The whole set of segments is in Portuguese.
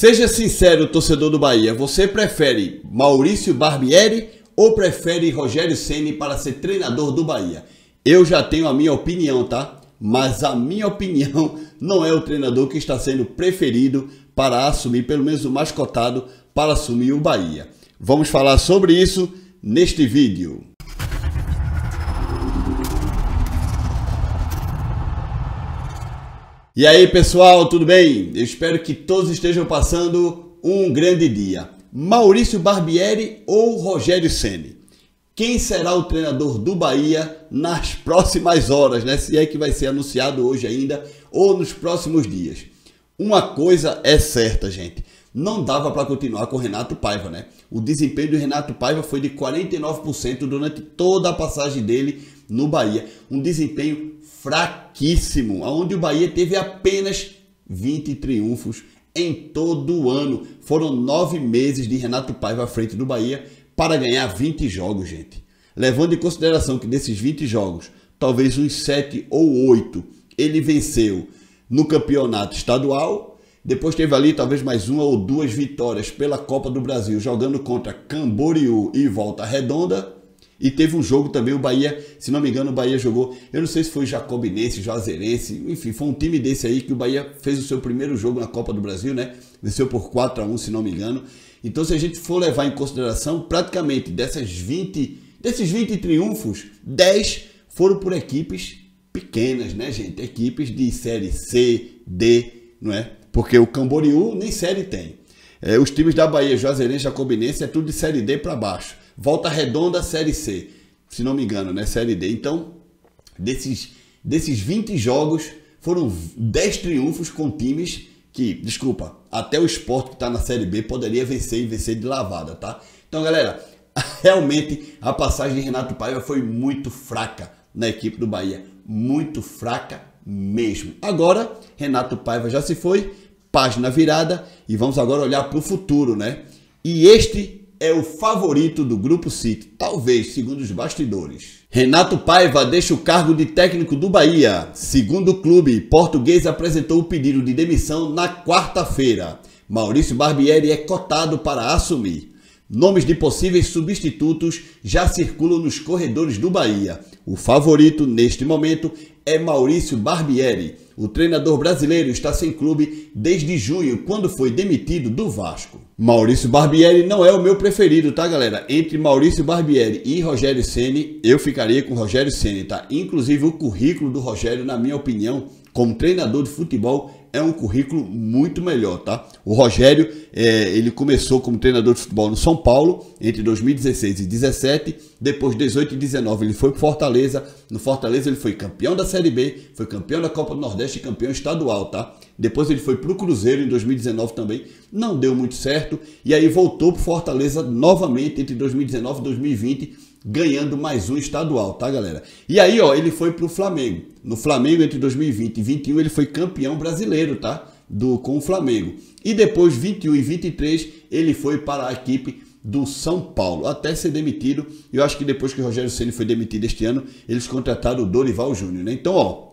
Seja sincero, torcedor do Bahia, você prefere Maurício Barbieri ou prefere Rogério Ceni para ser treinador do Bahia? Eu já tenho a minha opinião, tá? Mas a minha opinião não é o treinador que está sendo preferido para assumir, pelo menos o mais cotado para assumir o Bahia. Vamos falar sobre isso neste vídeo. E aí pessoal, tudo bem? Eu espero que todos estejam passando um grande dia. Maurício Barbieri ou Rogério Ceni? Quem será o treinador do Bahia nas próximas horas, né? Se é que vai ser anunciado hoje ainda ou nos próximos dias. Uma coisa é certa, gente. Não dava para continuar com o Renato Paiva, né? O desempenho do Renato Paiva foi de 49% durante toda a passagem dele no Bahia. Um desempenho fraquíssimo, onde o Bahia teve apenas 20 triunfos em todo o ano. Foram nove meses de Renato Paiva à frente do Bahia para ganhar 20 jogos, gente. Levando em consideração que desses 20 jogos, talvez uns 7 ou 8, ele venceu no campeonato estadual. Depois teve ali talvez mais uma ou duas vitórias pela Copa do Brasil, jogando contra Camboriú e Volta Redonda. E teve um jogo também, o Bahia, se não me engano, o Bahia jogou, eu não sei se foi Jacobinense, Juazeirense, enfim, foi um time desse aí que o Bahia fez o seu primeiro jogo na Copa do Brasil, né? Venceu por 4 a 1 se não me engano. Então, se a gente for levar em consideração, praticamente dessas 20, desses 20 triunfos, 10 foram por equipes pequenas, né, gente? Equipes de série C, D, não é? Porque o Camboriú nem série tem. É, os times da Bahia, Juazeirense, Jacobinense, é tudo de Série D para baixo. Volta Redonda, Série C. Se não me engano, né? Série D. Então, desses, desses 20 jogos, foram 10 triunfos com times que, desculpa, até o esporte que está na Série B poderia vencer e vencer de lavada, tá? Então, galera, realmente a passagem de Renato Paiva foi muito fraca na equipe do Bahia. Muito fraca mesmo. Agora, Renato Paiva já se foi, página virada e vamos agora olhar para o futuro, né? E este é o favorito do Grupo City, talvez, segundo os bastidores. Renato Paiva deixa o cargo de técnico do Bahia. Segundo o clube, português apresentou o pedido de demissão na quarta-feira. Maurício Barbieri é cotado para assumir. Nomes de possíveis substitutos já circulam nos corredores do Bahia. O favorito, neste momento, é Maurício Barbieri. O treinador brasileiro está sem clube desde junho, quando foi demitido do Vasco. Maurício Barbieri não é o meu preferido, tá, galera? Entre Maurício Barbieri e Rogério Ceni, eu ficaria com Rogério Ceni, tá? Inclusive o currículo do Rogério, na minha opinião, como treinador de futebol é um currículo muito melhor, tá? O Rogério, é, ele começou como treinador de futebol no São Paulo entre 2016 e 2017, depois 18 e 19 ele foi para Fortaleza, no Fortaleza ele foi campeão da Série B, foi campeão da Copa do Nordeste e campeão estadual, tá? Depois ele foi para o Cruzeiro em 2019 também, não deu muito certo. E aí voltou para Fortaleza novamente entre 2019 e 2020, ganhando mais um estadual, tá, galera? E aí, ó, ele foi para o Flamengo. No Flamengo entre 2020 e 2021 ele foi campeão brasileiro, tá? Do, com o Flamengo. E depois, 21 e 23, ele foi para a equipe do São Paulo, até ser demitido. Eu acho que depois que o Rogério Ceni foi demitido este ano, eles contrataram o Dorival Júnior, né? Então, ó,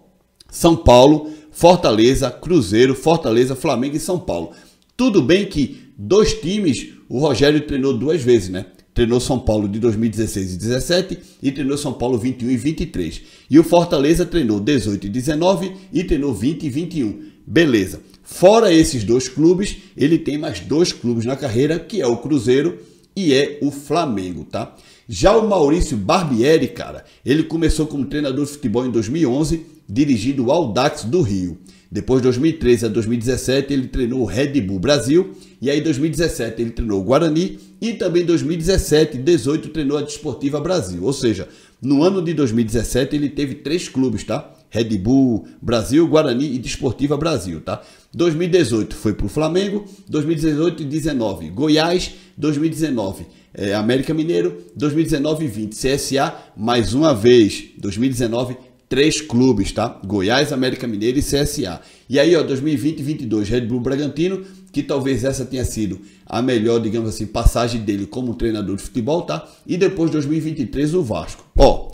são Paulo, Fortaleza, Cruzeiro, Fortaleza, Flamengo e São Paulo. Tudo bem que dois times o Rogério treinou duas vezes, né? Treinou São Paulo de 2016 e 2017 e treinou São Paulo 21 e 23. E o Fortaleza treinou 18 e 19 e treinou 20 e 21. Beleza. Fora esses dois clubes, ele tem mais dois clubes na carreira, que é o Cruzeiro e é o Flamengo, tá? Já o Maurício Barbieri, cara, ele começou como treinador de futebol em 2011, dirigindo o Aldax do Rio. Depois, de 2013 a 2017, ele treinou o Red Bull Brasil. E aí, 2017, ele treinou o Guarani. E também, 2017 e 2018, treinou a Desportiva Brasil. Ou seja, no ano de 2017, ele teve três clubes, tá? Red Bull Brasil, Guarani e Desportiva Brasil, tá? 2018 foi para o Flamengo, 2018 e 19 Goiás, 2019 é, eh, América Mineiro, 2019 e 20 CSA mais uma vez, 2019 três clubes, tá? Goiás, América Mineiro e CSA. E aí, ó, 2020 e 22 Red Bull Bragantino, que talvez essa tenha sido a melhor, digamos assim, passagem dele como treinador de futebol, tá? E depois 2023 o Vasco. Ó,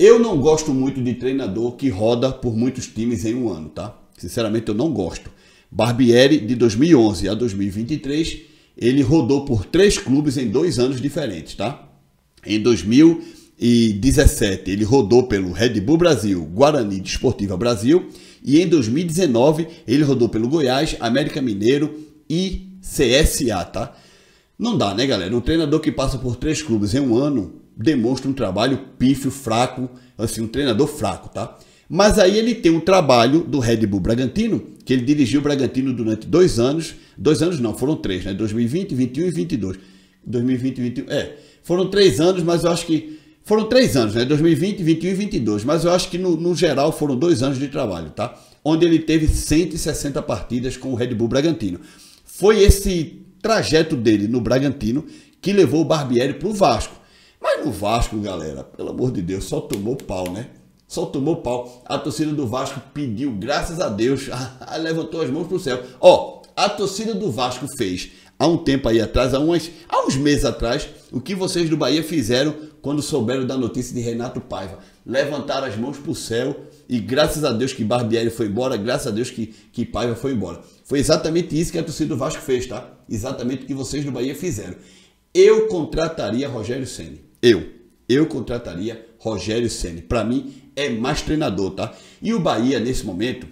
eu não gosto muito de treinador que roda por muitos times em um ano, tá? Sinceramente, eu não gosto. Barbieri, de 2011 a 2023, ele rodou por três clubes em dois anos diferentes, tá? Em 2017, ele rodou pelo Red Bull Brasil, Guarani Desportiva Brasil. E em 2019, ele rodou pelo Goiás, América Mineiro e CSA, tá? Não dá, né, galera? Um treinador que passa por três clubes em um ano demonstra um trabalho pífio, fraco, assim, um treinador fraco, tá? Mas aí ele tem um trabalho do Red Bull Bragantino, que ele dirigiu o Bragantino durante dois anos, dois anos não, foram três, né? 2020, 21 e 22. 2020 e 21, é, foram três anos, mas eu acho que foram três anos, né? 2020, 21 e 22, mas eu acho que no, no geral foram dois anos de trabalho, tá? Onde ele teve 160 partidas com o Red Bull Bragantino. Foi esse trajeto dele no Bragantino que levou o Barbieri para o Vasco. Mas no Vasco, galera, pelo amor de Deus, só tomou pau, né? Só tomou pau. A torcida do Vasco pediu, graças a Deus, ah, levantou as mãos pro céu. Ó, a torcida do Vasco fez há um tempo aí atrás, há, umas, há uns meses atrás, o que vocês do Bahia fizeram quando souberam da notícia de Renato Paiva. Levantaram as mãos pro céu e graças a Deus que Barbieri foi embora, graças a Deus que, que Paiva foi embora. Foi exatamente isso que a torcida do Vasco fez, tá? Exatamente o que vocês do Bahia fizeram. Eu contrataria Rogério Ceni. Eu, eu contrataria Rogério Ceni. Para mim é mais treinador, tá? E o Bahia nesse momento,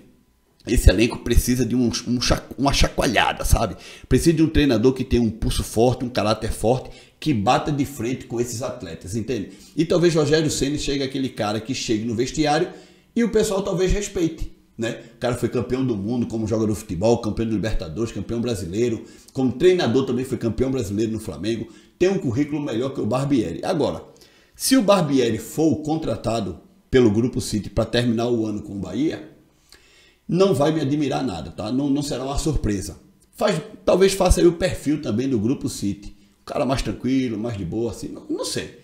esse elenco precisa de um, um, uma chacoalhada, sabe? Precisa de um treinador que tenha um pulso forte, um caráter forte, que bata de frente com esses atletas, entende? E talvez Rogério Ceni chegue aquele cara que chegue no vestiário e o pessoal talvez respeite. Né? O cara foi campeão do mundo como jogador de futebol, campeão do Libertadores, campeão brasileiro, como treinador também foi campeão brasileiro no Flamengo, tem um currículo melhor que o Barbieri. Agora, se o Barbieri for contratado pelo Grupo City para terminar o ano com o Bahia, não vai me admirar nada, tá? Não, não será uma surpresa. Faz, talvez faça aí o perfil também do Grupo City. O cara mais tranquilo, mais de boa, assim, não, não sei.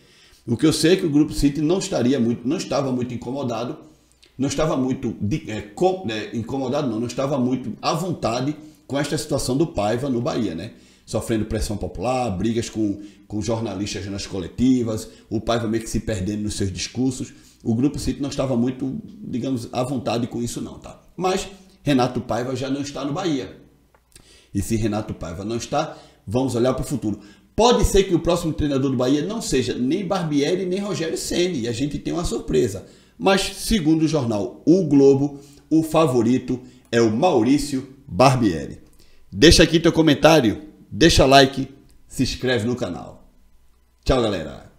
O que eu sei é que o Grupo City não estaria muito, não estava muito incomodado, não estava muito de, é, com, é, incomodado, não, não estava muito à vontade com esta situação do Paiva no Bahia, né? sofrendo pressão popular, brigas com, com jornalistas nas coletivas, o Paiva meio que se perdendo nos seus discursos. O Grupo City não estava muito, digamos, à vontade com isso não, tá? Mas Renato Paiva já não está no Bahia. E se Renato Paiva não está, vamos olhar para o futuro. Pode ser que o próximo treinador do Bahia não seja nem Barbieri nem Rogério Ceni, e a gente tem uma surpresa. Mas segundo o jornal O Globo, o favorito é o Maurício Barbieri. Deixa aqui teu comentário deixa like, se inscreve no canal. Tchau, galera.